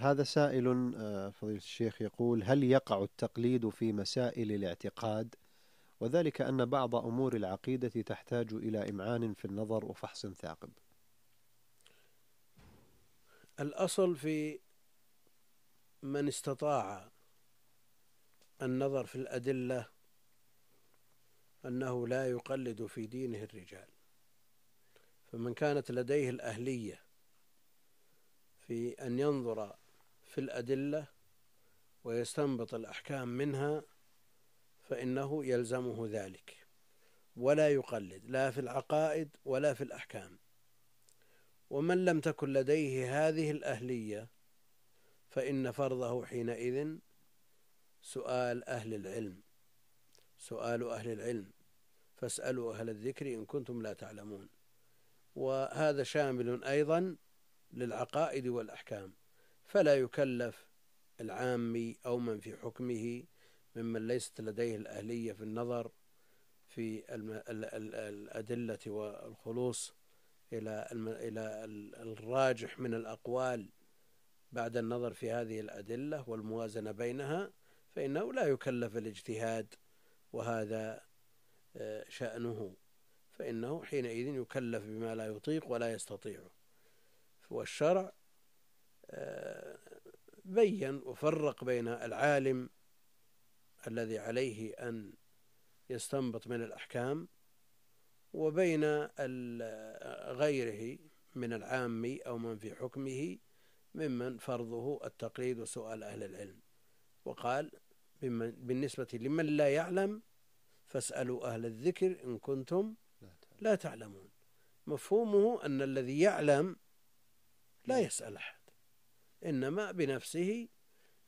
هذا سائل آه، فضيلة الشيخ يقول هل يقع التقليد في مسائل الاعتقاد وذلك أن بعض أمور العقيدة تحتاج إلى إمعان في النظر وفحص ثاقب الأصل في من استطاع النظر في الأدلة أنه لا يقلد في دينه الرجال فمن كانت لديه الأهلية في أن ينظر في الأدلة ويستنبط الأحكام منها فإنه يلزمه ذلك ولا يقلد لا في العقائد ولا في الأحكام ومن لم تكن لديه هذه الأهلية فإن فرضه حينئذ سؤال أهل العلم سؤال أهل العلم فاسألوا أهل الذكر إن كنتم لا تعلمون وهذا شامل أيضا للعقائد والأحكام فلا يكلف العامي أو من في حكمه ممن ليست لديه الأهلية في النظر في الأدلة والخلوص إلى إلى الراجح من الأقوال بعد النظر في هذه الأدلة والموازنة بينها فإنه لا يكلف الاجتهاد وهذا آه، شأنه فإنه حينئذ يكلف بما لا يطيق ولا يستطيع والشرع بين وفرق بين العالم الذي عليه أن يستنبط من الأحكام وبين غيره من العام أو من في حكمه ممن فرضه التقليد وسؤال أهل العلم وقال بالنسبة لمن لا يعلم فاسألوا أهل الذكر إن كنتم لا تعلمون مفهومه أن الذي يعلم لا يسأل أحد إنما بنفسه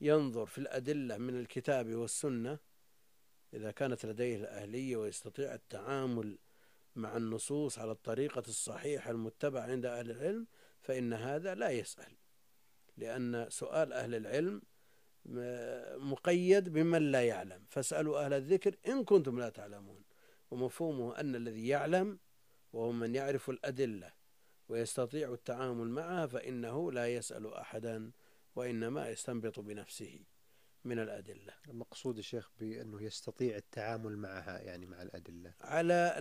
ينظر في الأدلة من الكتاب والسنة إذا كانت لديه الأهلية ويستطيع التعامل مع النصوص على الطريقة الصحيحة المتبعة عند أهل العلم فإن هذا لا يسأل لأن سؤال أهل العلم مقيد بمن لا يعلم فاسألوا أهل الذكر إن كنتم لا تعلمون ومفهومه أن الذي يعلم وهو من يعرف الأدلة ويستطيع التعامل معها فإنه لا يسأل أحدا وإنما يستنبط بنفسه من الأدلة المقصود الشيخ بأنه يستطيع التعامل معها يعني مع الأدلة على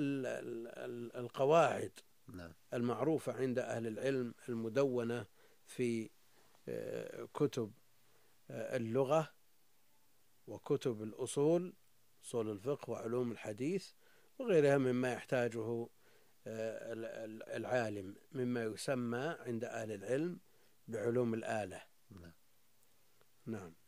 القواعد نعم. المعروفة عند أهل العلم المدونة في آه، كتب آه، اللغة وكتب الأصول أصول الفقه وعلوم الحديث وغيرها مما يحتاجه آه، العالم مما يسمى عند أهل العلم بعلوم الآلة نعم نعم.